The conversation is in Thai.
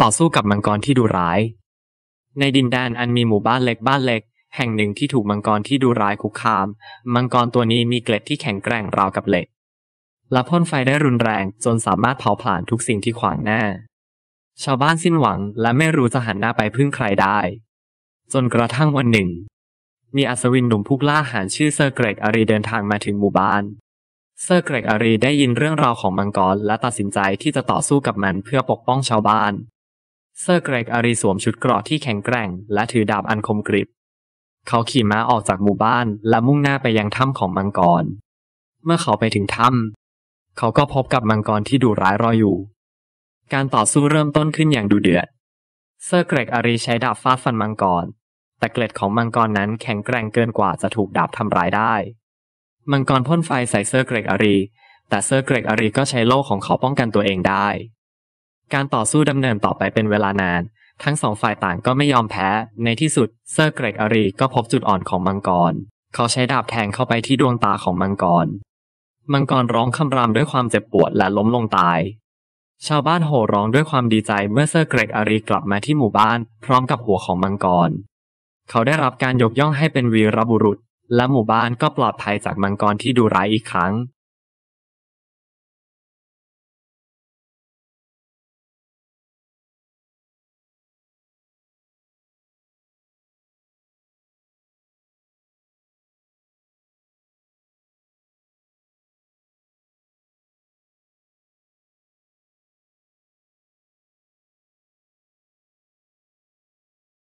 ต่อสู้กับมังกรที่ดุร้าย ในดินแดนอันมีหมู่บ้านเล็กบ้านเล็ก แห่งหนึ่งที่ถูกมังกรที่ดุร้ายคุกคาม มังกรตัวนี้มีเกล็ดที่แข็งแกร่งราวกับเหล็ก และพ่นไฟได้รุนแรง จนสามารถเผาผลาญทุกสิ่งที่ขวางหน้า ชาวบ้านสิ้นหวังและไม่รู้จะหันหน้าไปพึ่งใครได้ จนกระทั่งวันหนึ่ง มีอัศวินหนุ่มผู้กล้าหาญชื่อเซอร์เกรกอารีเดินทางมาถึงหมู่บ้าน เซอร์เกรกอารีได้ยินเรื่องราวของมังกรและตัดสินใจที่จะต่อสู้กับมันเพื่อปกป้องชาวบ้านเซอร์เกรกอารีสวมชุดเกราะที่แข็งแกร่ง และถือดาบอันคมกริบ เขาขี่ม้าออกจากหมู่บ้านและมุ่งหน้าไปยังถ้ำของมังกร เมื่อเขาไปถึงถ้ำ เขาก็พบกับมังกรที่ดุร้ายรออยู่ การต่อสู้เริ่มต้นขึ้นอย่างดุเดือด เซอร์เกรกอารีใช้ดาบฟาดฟันมังกร แต่เกล็ดของมังกรนั้นแข็งแกร่งเกินกว่าจะถูกดาบทำร้ายได้ มังกรพ่นไฟใส่เซอร์เกรกอารี แต่เซอร์เกรกอารีก็ใช้โล่ของเขาป้องกันตัวเองได้การต่อสู้ดำเนินต่อไปเป็นเวลานาน ทั้งสองฝ่ายต่างก็ไม่ยอมแพ้ ในที่สุดเซอร์เกรกอารีก็พบจุดอ่อนของมังกร เขาใช้ดาบแทงเข้าไปที่ดวงตาของมังกร มังกรร้องคำรามด้วยความเจ็บปวดและล้มลงตาย ชาวบ้านโห่ร้องด้วยความดีใจเมื่อเซอร์เกรกอารีกลับมาที่หมู่บ้าน พร้อมกับหัวของมังกร เขาได้รับการยกย่องให้เป็นวีรบุรุษ และหมู่บ้านก็ปลอดภัยจากมังกรที่ดูร้ายอีกครั้ง